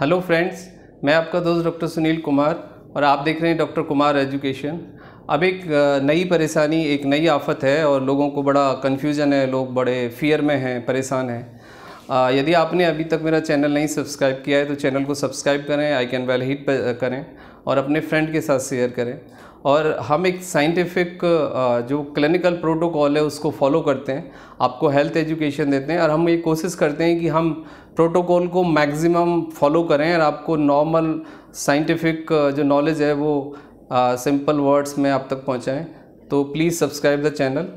hello friends मैं आपका दोस्त डॉक्टर सुनील कुमार और आप देख रहे हैं डॉक्टर कुमार एजुकेशन अब एक नई परेशानी एक नई आफत है और लोगों को बड़ा कन्फ्यूज़न है लोग बड़े फियर में हैं परेशान हैं यदि आपने अभी तक मेरा चैनल नहीं सब्सक्राइब किया है तो चैनल को सब्सक्राइब करें आई कैन वेल हिट करें और अपने फ्रेंड के साथ शेयर करें और हम एक साइंटिफिक जो क्लिनिकल प्रोटोकॉल है उसको फॉलो करते हैं आपको हेल्थ एजुकेशन देते हैं और हम ये कोशिश करते हैं कि हम प्रोटोकॉल को मैक्सिमम फॉलो करें और आपको नॉर्मल साइंटिफिक जो नॉलेज है वो सिंपल वर्ड्स में आप तक पहुँचाएँ तो प्लीज़ सब्सक्राइब द चैनल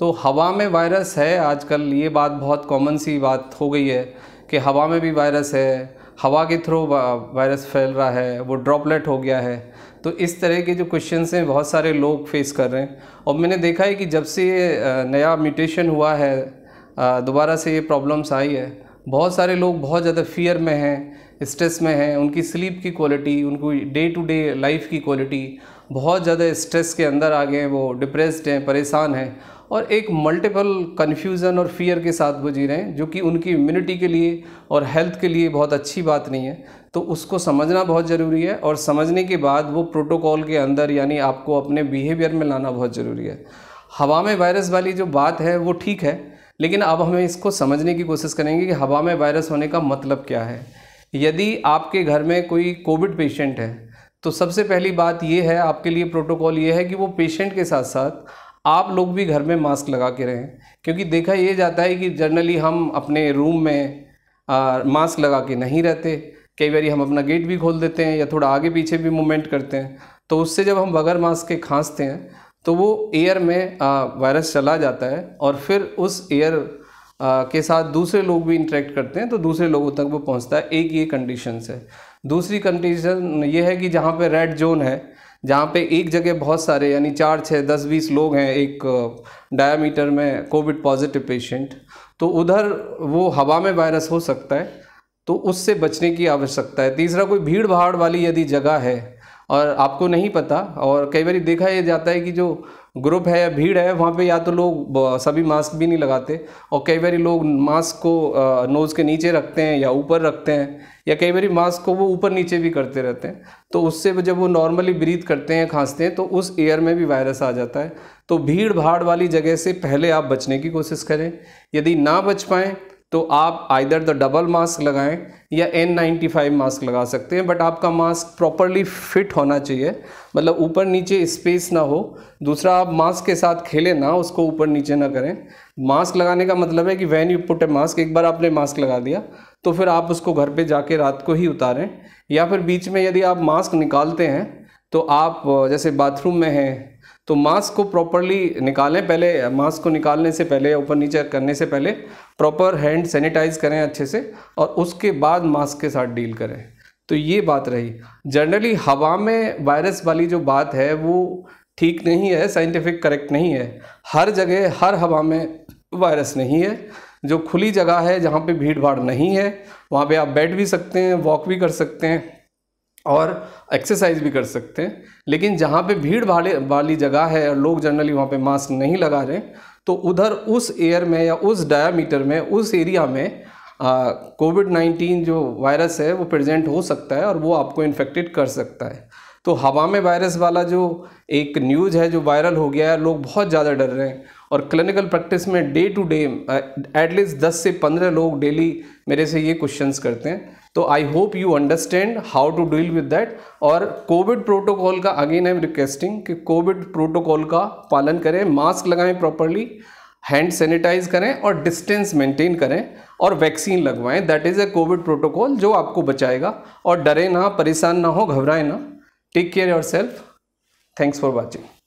तो हवा में वायरस है आजकल ये बात बहुत कॉमन सी बात हो गई है कि हवा में भी वायरस है हवा के थ्रू वायरस फैल रहा है वो ड्रॉपलेट हो गया है तो इस तरह के जो क्वेश्चन हैं बहुत सारे लोग फेस कर रहे हैं और मैंने देखा है कि जब से नया म्यूटेशन हुआ है दोबारा से ये प्रॉब्लम्स आई है बहुत सारे लोग बहुत ज़्यादा फियर में हैं स्ट्रेस में हैं उनकी स्लीप की क्वालिटी उनकी डे टू डे लाइफ की क्वालिटी बहुत ज़्यादा स्ट्रेस के अंदर आ गए हैं वो डिप्रेस्ड हैं परेशान हैं और एक मल्टीपल कन्फ्यूज़न और फियर के साथ वो जी रहे हैं जो कि उनकी इम्यूनिटी के लिए और हेल्थ के लिए बहुत अच्छी बात नहीं है तो उसको समझना बहुत ज़रूरी है और समझने के बाद वो प्रोटोकॉल के अंदर यानी आपको अपने बिहेवियर में लाना बहुत ज़रूरी है हवा में वायरस वाली जो बात है वो ठीक है लेकिन अब हमें इसको समझने की कोशिश करेंगे कि हवा में वायरस होने का मतलब क्या है यदि आपके घर में कोई कोविड पेशेंट है तो सबसे पहली बात ये है आपके लिए प्रोटोकॉल ये है कि वो पेशेंट के साथ साथ आप लोग भी घर में मास्क लगा के रहें क्योंकि देखा ये जाता है कि जनरली हम अपने रूम में आ, मास्क लगा के नहीं रहते कई बार हम अपना गेट भी खोल देते हैं या थोड़ा आगे पीछे भी मूवमेंट करते हैं तो उससे जब हम बगैर मास्क के खांसते हैं तो वो एयर में वायरस चला जाता है और फिर उस एयर के साथ दूसरे लोग भी इंटरेक्ट करते हैं तो दूसरे लोगों तक वो पहुंचता है एक ये कंडीशन है दूसरी कंडीशन ये है कि जहाँ पे रेड जोन है जहाँ पे एक जगह बहुत सारे यानी चार छः दस बीस लोग हैं एक डायमीटर में कोविड पॉजिटिव पेशेंट तो उधर वो हवा में वायरस हो सकता है तो उससे बचने की आवश्यकता है तीसरा कोई भीड़ भाड़ वाली यदि जगह है और आपको नहीं पता और कई बार देखा ये जाता है कि जो ग्रुप है या भीड़ है वहाँ पे या तो लोग सभी मास्क भी नहीं लगाते और कई बार लोग मास्क को नोज़ के नीचे रखते हैं या ऊपर रखते हैं या कई बार मास्क को वो ऊपर नीचे भी करते रहते हैं तो उससे जब वो नॉर्मली ब्रीथ करते हैं खांसते हैं तो उस एयर में भी वायरस आ जाता है तो भीड़ भाड़ वाली जगह से पहले आप बचने की कोशिश करें यदि ना बच पाएँ तो आप आइदर द डबल मास्क लगाएं या एन नाइन्टी फाइव मास्क लगा सकते हैं बट आपका मास्क प्रॉपरली फिट होना चाहिए मतलब ऊपर नीचे स्पेस ना हो दूसरा आप मास्क के साथ खेलें ना उसको ऊपर नीचे ना करें मास्क लगाने का मतलब है कि when you put a mask एक बार आपने मास्क लगा दिया तो फिर आप उसको घर पे जाके रात को ही उतारें या फिर बीच में यदि आप मास्क निकालते हैं तो आप जैसे बाथरूम में हैं तो मास्क को प्रॉपरली निकालें पहले मास्क को निकालने से पहले ऊपर नीचे करने से पहले प्रॉपर हैंड सैनिटाइज करें अच्छे से और उसके बाद मास्क के साथ डील करें तो ये बात रही जनरली हवा में वायरस वाली जो बात है वो ठीक नहीं है साइंटिफिक करेक्ट नहीं है हर जगह हर हवा में वायरस नहीं है जो खुली जगह है जहाँ पे भीड़ भाड़ नहीं है वहाँ पे आप बैठ भी सकते हैं वॉक भी कर सकते हैं और एक्सरसाइज भी कर सकते हैं लेकिन जहाँ पे भीड़ भाड़े वाली जगह है और लोग जनरली वहाँ पे मास्क नहीं लगा रहे तो उधर उस एयर में या उस डायामीटर में उस एरिया में कोविड नाइन्टीन जो वायरस है वो प्रेजेंट हो सकता है और वो आपको इन्फेक्टेड कर सकता है तो हवा में वायरस वाला जो एक न्यूज़ है जो वायरल हो गया है लोग बहुत ज़्यादा डर रहे हैं और क्लिनिकल प्रैक्टिस में डे टू डे एटलीस्ट दस से पंद्रह लोग डेली मेरे से ये क्वेश्चंस करते हैं तो I hope you understand how to deal with that और कोविड प्रोटोकॉल का अगेन आई एम रिक्वेस्टिंग कि कोविड प्रोटोकॉल का पालन करें मास्क लगाएं प्रॉपरली हैंड सैनिटाइज करें और डिस्टेंस मेंटेन करें और वैक्सीन लगवाएं that is a Covid protocol जो आपको बचाएगा और डरे ना परेशान ना हो घबराएं ना take care yourself thanks for watching